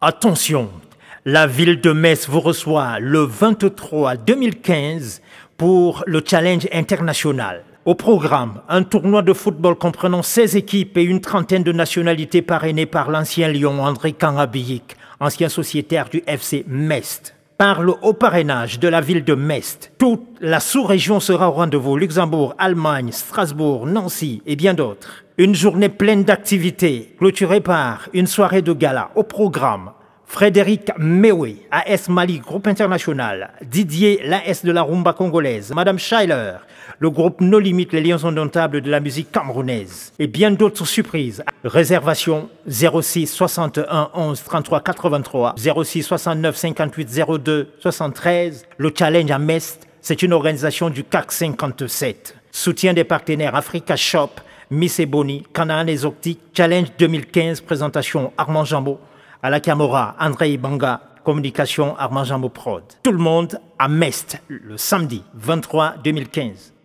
Attention, la ville de Metz vous reçoit le 23 2015 pour le challenge international. Au programme, un tournoi de football comprenant 16 équipes et une trentaine de nationalités parrainées par l'ancien Lyon André Kangabiyik, ancien sociétaire du FC Metz par le haut parrainage de la ville de Mest, Toute la sous-région sera au rendez-vous, Luxembourg, Allemagne, Strasbourg, Nancy et bien d'autres. Une journée pleine d'activités, clôturée par une soirée de gala au programme Frédéric Mewe, AS Mali, groupe international. Didier, l'AS de la rumba congolaise. Madame Schuyler, le groupe No Limite, les liens indomptables de la musique camerounaise. Et bien d'autres surprises. Réservation 06 61 11 33 83, 06 69 58 02 73. Le Challenge à Mest, c'est une organisation du CAC 57. Soutien des partenaires Africa Shop, Miss Ebony, Canaan optiques Challenge 2015, présentation Armand Jambeau à la André Ibanga, Communication, Armand Prod. Tout le monde à Mest, le samedi 23 2015.